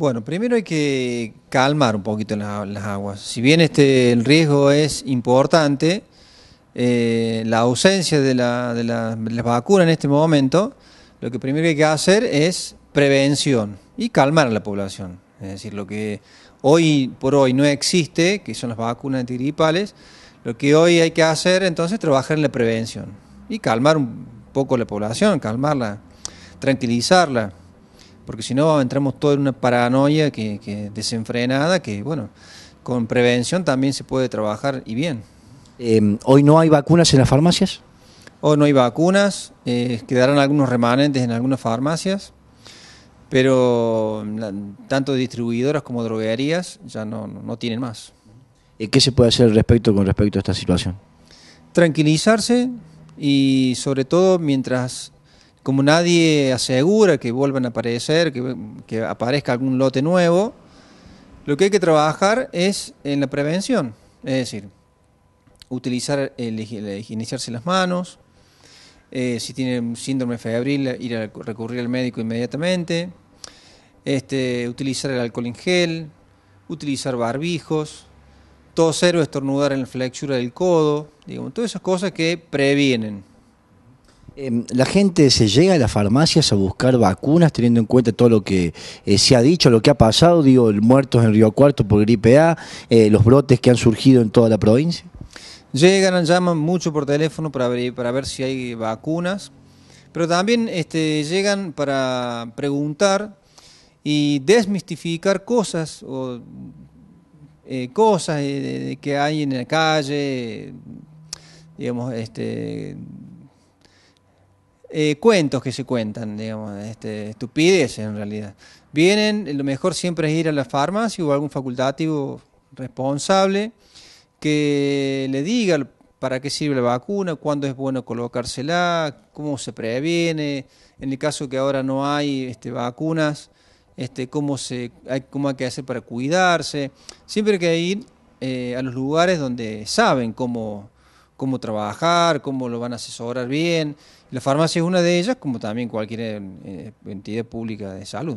Bueno, primero hay que calmar un poquito las, aguas. Si bien este, el riesgo es importante, eh, la ausencia de las vacunas en este momento, lo que primero hay que hacer es prevención y calmar a la población. Es decir, lo que hoy por hoy no existe, que son las vacunas antigripales, lo que hoy hay que hacer entonces es trabajar en la prevención y calmar un poco la población, calmarla, tranquilizarla porque si no entramos todo en una paranoia que, desenfrenada que, bueno, con prevención también se puede trabajar y bien. Em, ¿Hoy no hay vacunas en las farmacias? Hoy no hay vacunas, eh, quedarán algunos remanentes en algunas farmacias, pero mm, tanto distribuidoras como droguerías ya no, tienen más. Eh, ¿Qué se puede hacer respecto con respecto a esta situación? Tranquilizarse y sobre todo mientras como nadie asegura que vuelvan a aparecer, que, aparezca algún lote nuevo, lo que hay que trabajar es en la prevención, es decir, utilizar, el, el las manos, eh, si tienen síndrome febril, ir a recurrir al médico inmediatamente, este, utilizar el alcohol en gel, utilizar barbijos, toser o estornudar en la flexura del codo, digamos, todas esas cosas que previenen. Em, la gente se llega a las farmacias a buscar vacunas, teniendo en cuenta todo lo que eh, se ha dicho, lo que ha pasado, digo, muertos en Río Cuarto por gripe A, eh, los brotes que han surgido en toda la provincia. Llegan, llaman mucho por teléfono para ver, para ver si hay vacunas, pero también este, llegan para preguntar y desmistificar cosas o eh, cosas que hay en la calle, digamos, este eh, cuentos que se cuentan, digamos, este, estupideces en realidad. Vienen, lo mejor siempre es ir a la farmacia o a algún facultativo responsable que le diga para qué sirve la vacuna, cuándo es bueno colocársela, cómo se previene, en el caso que ahora no hay este, vacunas, este, cómo, se, hay, que hacer para cuidarse. Siempre hay que ir eh, a los lugares donde saben cómo cómo trabajar, cómo lo van a asesorar bien. La farmacia es una de ellas, como también cualquier eh, entidad pública de salud.